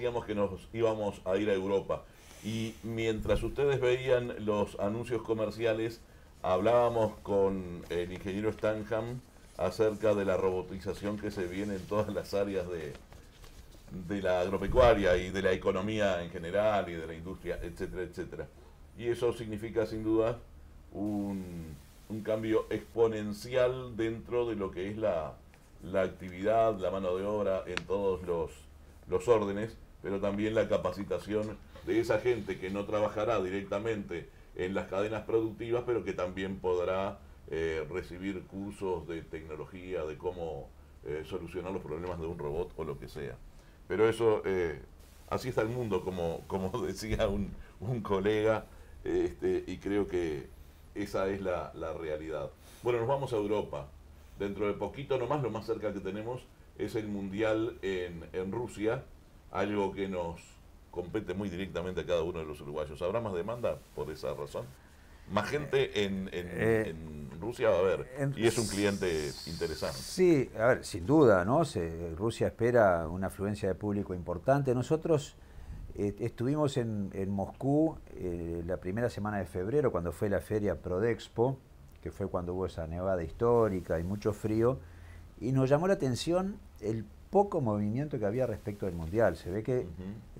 decíamos que nos íbamos a ir a Europa. Y mientras ustedes veían los anuncios comerciales, hablábamos con el ingeniero Stanham acerca de la robotización que se viene en todas las áreas de, la agropecuaria y de la economía en general y de la industria, etcétera, etcétera. Y eso significa sin duda un, cambio exponencial dentro de lo que es la, actividad, la mano de obra en todos los, los órdenes pero también la capacitación de esa gente que no trabajará directamente en las cadenas productivas, pero que también podrá eh, recibir cursos de tecnología, de cómo eh, solucionar los problemas de un robot o lo que sea. Pero eso, eh, así está el mundo, como, como decía un, colega, este, y creo que esa es la, realidad. Bueno, nos vamos a Europa. Dentro de poquito nomás, lo más cerca que tenemos es el Mundial en, en Rusia algo que nos compete muy directamente a cada uno de los uruguayos. ¿Habrá más demanda por esa razón? Más gente eh, eh, en, Rusia a ver, y es un cliente interesante. Sí, a ver, sin duda, ¿no? Rusia espera una afluencia de público importante. Nosotros eh, estuvimos en, en Moscú la primera semana de febrero, cuando fue la feria Prodexpo, que fue cuando hubo esa nevada histórica y mucho frío, y nos llamó la atención el poco movimiento que había respecto al Mundial. Se ve que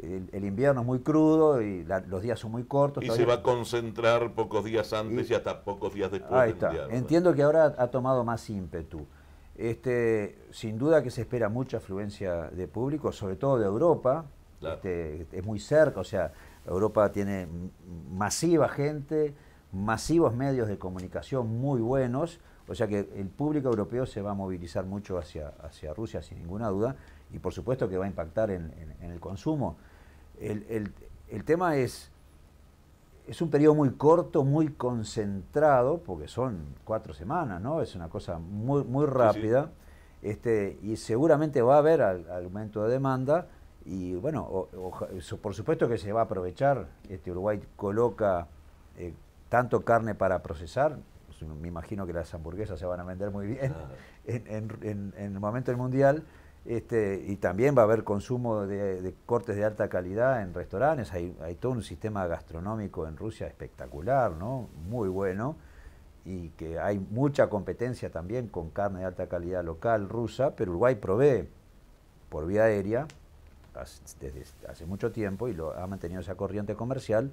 el, invierno es muy crudo y los días son muy cortos. Y se va a concentrar pocos días antes y, hasta pocos días después del Mundial, Entiendo que ahora ha tomado más ímpetu. Este, sin duda que se espera mucha afluencia de público, sobre todo de Europa. Este, es muy cerca, o sea, Europa tiene masiva gente, masivos medios de comunicación muy buenos o sea que el público europeo se va a movilizar mucho hacia, hacia Rusia, sin ninguna duda, y por supuesto que va a impactar en, el consumo. El, tema es, es un periodo muy corto, muy concentrado, porque son cuatro semanas, ¿no? Es una cosa muy, muy rápida, Este, y seguramente va a haber aumento de demanda, y bueno, por supuesto que se va a aprovechar, este Uruguay coloca eh, tanto carne para procesar, me imagino que las hamburguesas se van a vender muy bien en, el momento del Mundial. Este, y también va a haber consumo de, cortes de alta calidad en restaurantes. Hay, hay, todo un sistema gastronómico en Rusia espectacular, ¿no? Muy bueno. Y que hay mucha competencia también con carne de alta calidad local rusa, pero Uruguay provee por vía aérea desde hace mucho tiempo y lo ha mantenido esa corriente comercial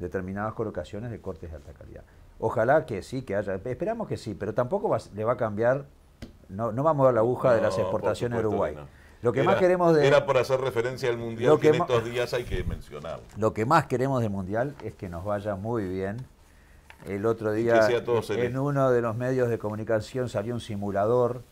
determinadas colocaciones de cortes de alta calidad. Ojalá que sí, que haya. Esperamos que sí, pero tampoco le va a cambiar, no, no a dar la aguja de las exportaciones de Uruguay. Lo que más queremos de, era hacer referencia al mundial que, en estos días hay que mencionar. Lo que más queremos del mundial es que nos vaya muy bien. El otro día en uno de los medios de comunicación salió un simulador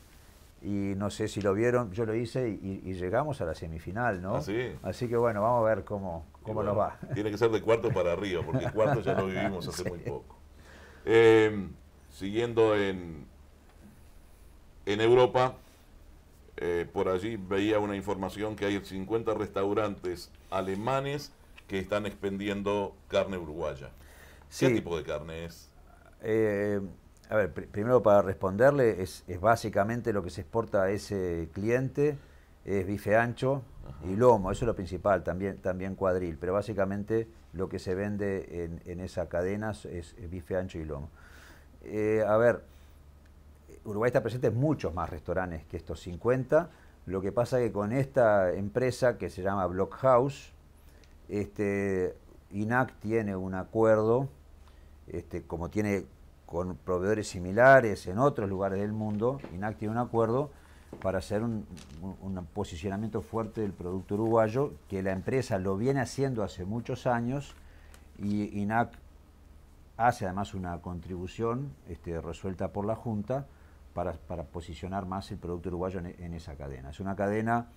y no sé si lo vieron, yo lo hice y, llegamos a la semifinal, ¿no? ¿Ah, Así que bueno, vamos a ver cómo, cómo nos va. Tiene que ser de cuarto para arriba, porque cuarto ya lo vivimos hace muy poco. Em, siguiendo en, en Europa, eh, por allí veía una información que hay 50 restaurantes alemanes que están expendiendo carne uruguaya. ¿Qué tipo de carne es? Eh, a ver, primero para responderle, es, básicamente lo que se exporta a ese cliente, es bife ancho y lomo, eso es lo principal, también, también cuadril, pero básicamente lo que se vende en, en esa cadena es, bife ancho y lomo. Eh, a ver, Uruguay está presente en muchos más restaurantes que estos 50. Lo que pasa es que con esta empresa que se llama Blockhouse, este, INAC tiene un acuerdo, este, como tiene con proveedores similares en otros lugares del mundo, INAC tiene un acuerdo para hacer un, posicionamiento fuerte del producto uruguayo, que la empresa lo viene haciendo hace muchos años y INAC hace además una contribución este, resuelta por la Junta para, posicionar más el producto uruguayo en, esa cadena. Es una cadena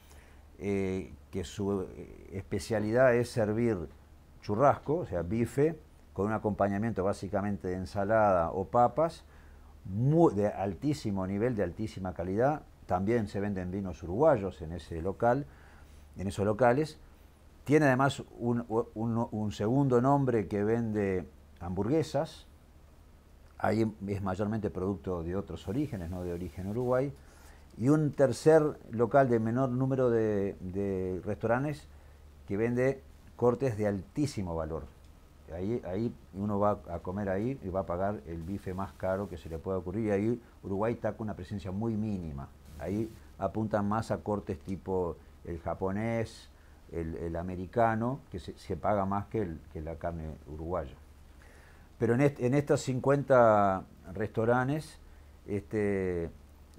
eh, que su eh, especialidad es servir churrasco, o sea, bife, con un acompañamiento básicamente de ensalada o papas, de altísimo nivel, de altísima calidad, también se venden vinos uruguayos en ese local, en esos locales. Tiene además un, segundo nombre que vende hamburguesas, ahí es mayormente producto de otros orígenes, no de origen Uruguay, y un tercer local de menor número de, restaurantes que vende cortes de altísimo valor. Ahí, ahí, uno va a comer ahí y va a pagar el bife más caro que se le pueda ocurrir. Y ahí Uruguay está con una presencia muy mínima. Ahí apuntan más a cortes tipo el japonés, el, americano, que se, paga más que, la carne uruguaya. Pero en, estos 50 restaurantes este,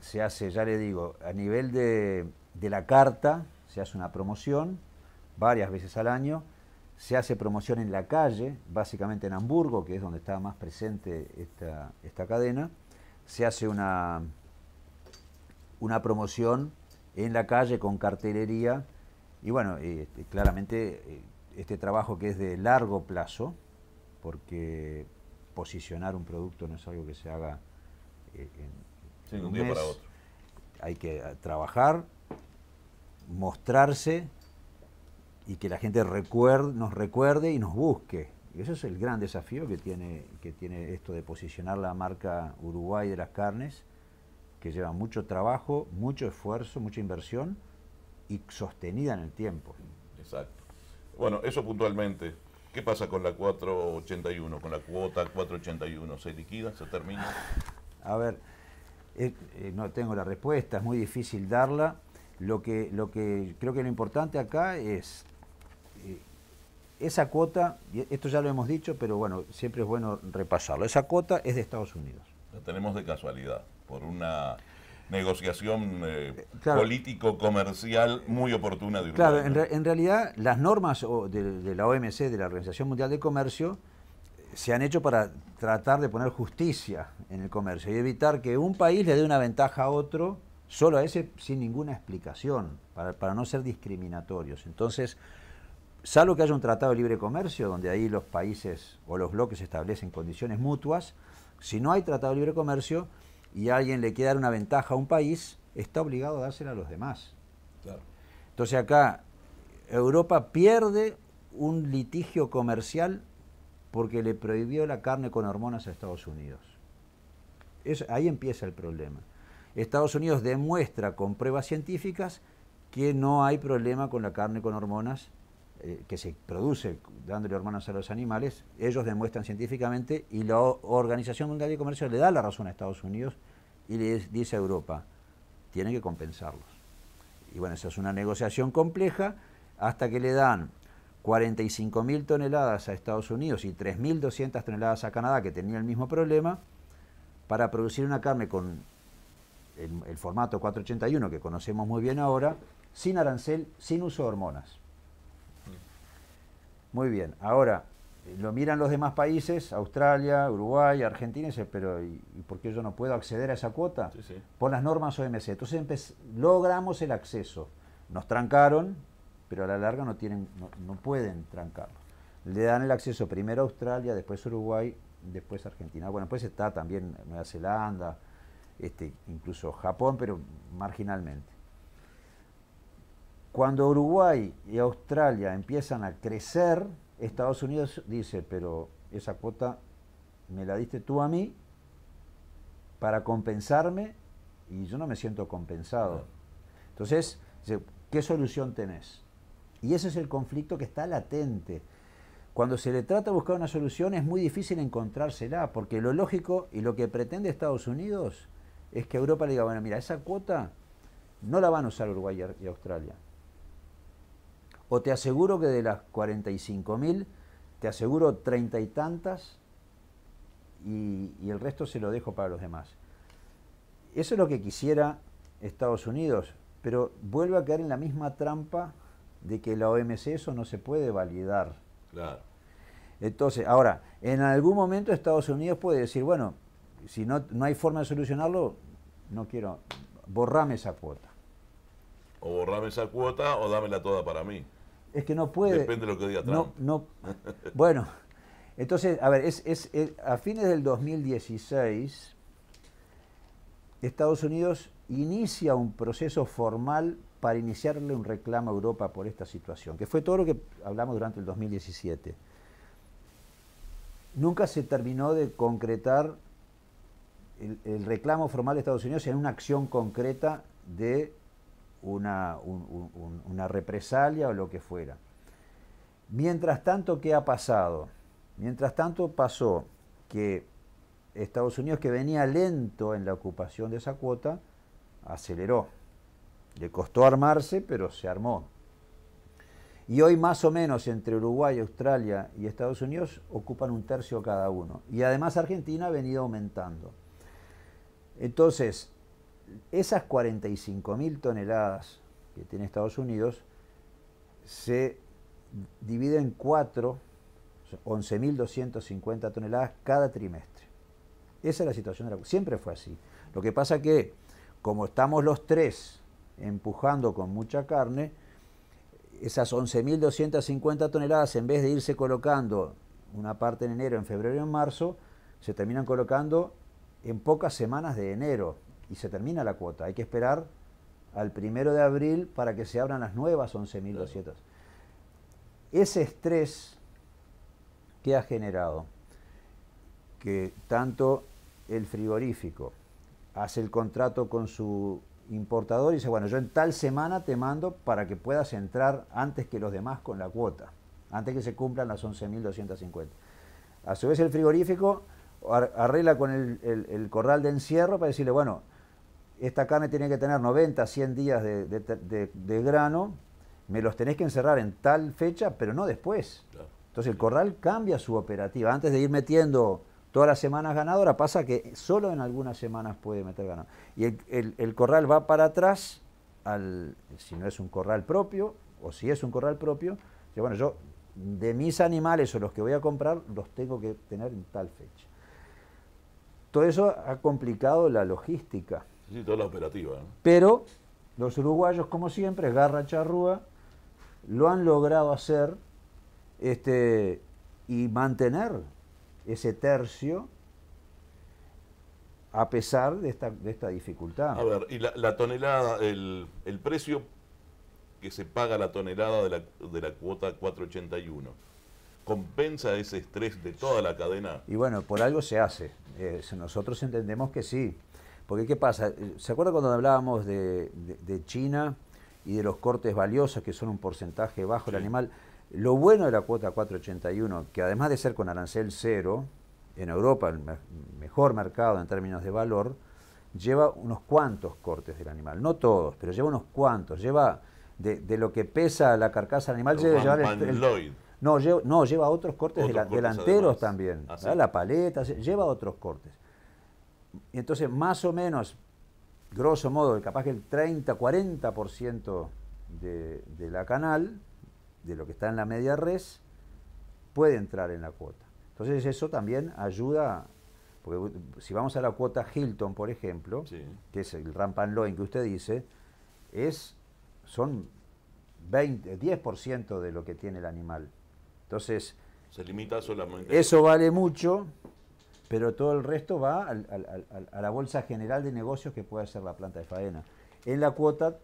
se hace, ya le digo, a nivel de, la carta, se hace una promoción varias veces al año, se hace promoción en la calle, básicamente en Hamburgo, que es donde está más presente esta, esta cadena, se hace una, una promoción en la calle con cartelería y bueno, eh, este, claramente eh, este trabajo que es de largo plazo, porque posicionar un producto no es algo que se haga eh, en, un, día para otro. Hay que trabajar, mostrarse y que la gente recuerde, nos recuerde y nos busque. Y eso es el gran desafío que tiene, que tiene esto de posicionar la marca Uruguay de las carnes que lleva mucho trabajo, mucho esfuerzo, mucha inversión y sostenida en el tiempo. Exacto. Bueno, eso puntualmente. ¿Qué pasa con la 481, con la cuota 481? ¿Se liquida? ¿Se termina? A ver, eh, eh, no tengo la respuesta, es muy difícil darla. Lo que, lo que creo que lo importante acá es eh, esa cuota, esto ya lo hemos dicho, pero bueno, siempre es bueno repasarlo. Esa cuota es de Estados Unidos. La tenemos de casualidad por una negociación eh, político-comercial muy oportuna de país. Claro, en, realidad las normas de, la OMC, de la Organización Mundial de Comercio, se han hecho para tratar de poner justicia en el comercio y evitar que un país le dé una ventaja a otro, solo a ese, sin ninguna explicación, para, para no ser discriminatorios. Entonces, salvo que haya un tratado de libre comercio, donde ahí los países o los bloques establecen condiciones mutuas, si no hay tratado de libre comercio, y alguien le quiere dar una ventaja a un país, está obligado a dársela a los demás. Entonces acá Europa pierde un litigio comercial porque le prohibió la carne con hormonas a Estados Unidos. ahí empieza el problema. Estados Unidos demuestra con pruebas científicas que no hay problema con la carne con hormonas eh, que se produce dándole hormonas a los animales, ellos demuestran científicamente y la Organización Mundial de Comercio le da la razón a Estados Unidos y le dice a Europa, tienen que compensarlos. Y bueno, esa es una negociación compleja hasta que le dan 45.000 toneladas a Estados Unidos y 3.200 toneladas a Canadá, que tenía el mismo problema, para producir una carne con el, el formato 481 que conocemos muy bien ahora, sin arancel, sin uso de hormonas. Muy bien, ahora eh, lo miran los demás países, Australia, Uruguay, Argentina, y dicen, pero ¿y, por qué yo no puedo acceder a esa cuota? Por las normas OMC. Entonces logramos el acceso. Nos trancaron, pero a la larga no, tienen, no, pueden trancarnos. Le dan el acceso primero a Australia, después Uruguay, después Argentina. Bueno, pues está también Nueva Zelanda, este, incluso Japón, pero marginalmente. Cuando Uruguay y Australia empiezan a crecer, Estados Unidos dice, pero esa cuota me la diste tú a mí para compensarme y yo no me siento compensado. Entonces, ¿qué solución tenés? Y ese es el conflicto que está latente. Cuando se le trata de buscar una solución es muy difícil encontrársela, porque lo lógico y lo que pretende Estados Unidos es que Europa le diga, bueno, mira, esa cuota no la van a usar Uruguay y Australia. O te aseguro que de las 45.000, te aseguro treinta y tantas y, el resto se lo dejo para los demás. Eso es lo que quisiera Estados Unidos, pero vuelve a caer en la misma trampa de que la OMC eso no se puede validar. Claro. Entonces, ahora, en algún momento Estados Unidos puede decir, bueno, si no, no hay forma de solucionarlo, no quiero, borrame esa cuota o borrame esa cuota o dámela toda para mí. Es que no puede. Depende de lo que diga Trump. No, no. bueno, entonces, a ver, a fines del 2016, Estados Unidos inicia un proceso formal para iniciarle un reclamo a Europa por esta situación, que fue todo lo que hablamos durante el 2017. Nunca se terminó de concretar el, el reclamo formal de Estados Unidos en una acción concreta de una, represalia o lo que fuera. Mientras tanto, ¿qué ha pasado? Mientras tanto pasó que Estados Unidos, que venía lento en la ocupación de esa cuota, aceleró. Le costó armarse, pero se armó. Y hoy más o menos entre Uruguay, Australia y Estados Unidos ocupan un tercio cada uno. Y además Argentina ha venido aumentando. Entonces, esas 45.000 toneladas que tiene Estados Unidos se dividen en cuatro, 11.250 toneladas cada trimestre. Esa es la situación Siempre fue así. Lo que pasa que, como estamos los tres empujando con mucha carne, esas 11.250 toneladas, en vez de irse colocando una parte en enero, en febrero y en marzo, se terminan colocando en pocas semanas de enero, y se termina la cuota. Hay que esperar al primero de abril para que se abran las nuevas 11.200. Ese estrés que ha generado que tanto el frigorífico hace el contrato con su importador y dice, bueno, yo en tal semana te mando para que puedas entrar antes que los demás con la cuota, antes que se cumplan las 11.250. A su vez el frigorífico arregla con el corral de encierro para decirle, bueno, esta carne tiene que tener 90, 100 días de, grano, me los tenés que encerrar en tal fecha, pero no después. Entonces el corral cambia su operativa. Antes de ir metiendo todas las semanas ganadora, pasa que solo en algunas semanas puede meter ganado. Y el, corral va para atrás, al, si no es un corral propio, o si es un corral propio, yo, bueno, yo de mis animales o los que voy a comprar, los tengo que tener en tal fecha. Todo eso ha complicado la logística Sí, toda la operativa. ¿eh? Pero los uruguayos, como siempre, garra charrúa, lo han logrado hacer este, y mantener ese tercio a pesar de esta, dificultad. A ver, y la, tonelada, el, precio que se paga la tonelada de la, cuota 481, ¿compensa ese estrés de toda la cadena? Y bueno, por algo se hace. Eh, nosotros entendemos que sí. Porque ¿qué pasa? Eh, ¿Se acuerda cuando hablábamos de, China y de los cortes valiosos, que son un porcentaje bajo del animal? Lo bueno de la cuota 481, que además de ser con arancel cero, en Europa el mejor mercado en términos de valor, lleva unos cuantos cortes del animal. No todos, pero lleva unos cuantos. Lleva de, lo que pesa la carcasa del animal, lleva, el, no, no, lleva otros cortes, delanteros también. Ah, la paleta, lleva otros cortes entonces, más o menos, grosso modo, capaz que el 30, 40% de, de la canal, de lo que está en la media res, puede entrar en la cuota. Entonces eso también ayuda, porque uh, si vamos a la cuota Hilton, por ejemplo, que es el ramp Loin que usted dice, es, son 20, 10% de lo que tiene el animal. Entonces... Se limita solamente. Eso vale mucho pero todo el resto va a la bolsa general de negocios que puede hacer la planta de faena. En la cuota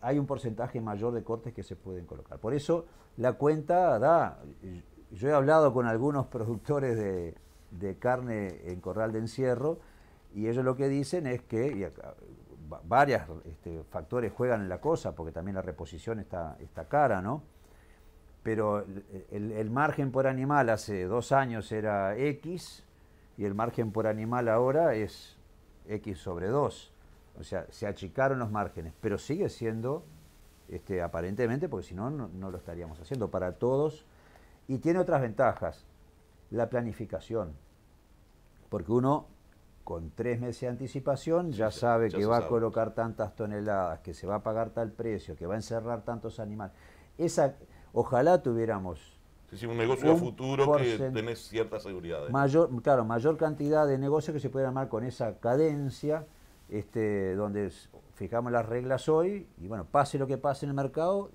hay un porcentaje mayor de cortes que se pueden colocar. Por eso la cuenta da, yo he hablado con algunos productores de, carne en corral de encierro y ellos lo que dicen es que, varias varios este, factores juegan en la cosa, porque también la reposición está, cara, ¿no? Pero el margen por animal hace dos años era X, y el margen por animal ahora es X sobre 2. O sea, se achicaron los márgenes, pero sigue siendo, este, aparentemente, porque si no, no lo estaríamos haciendo para todos. Y tiene otras ventajas. La planificación. Porque uno, con tres meses de anticipación, ya sabe que va a colocar tantas toneladas, que se va a pagar tal precio, que va a encerrar tantos animales. Esa, ojalá tuviéramos es decir, un negocio futuro que tenés cierta seguridad. Mayor, claro, mayor cantidad de negocios que se pueden armar con esa cadencia, este, donde fijamos las reglas hoy y bueno, pase lo que pase en el mercado,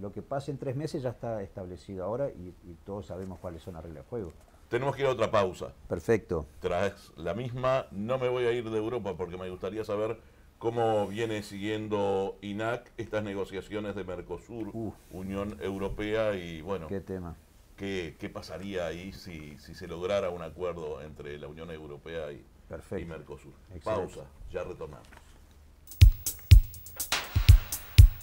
lo que pase en tres meses ya está establecido ahora y, todos sabemos cuáles son las reglas del juego. Tenemos que ir a otra pausa. Perfecto. Tras la misma, no me voy a ir de Europa porque me gustaría saber cómo viene siguiendo INAC estas negociaciones de Mercosur, Unión Europea y bueno. ¿Qué tema? ¿Qué, pasaría ahí si, se lograra un acuerdo entre la Unión Europea y, y Mercosur? Pausa, ya retornamos.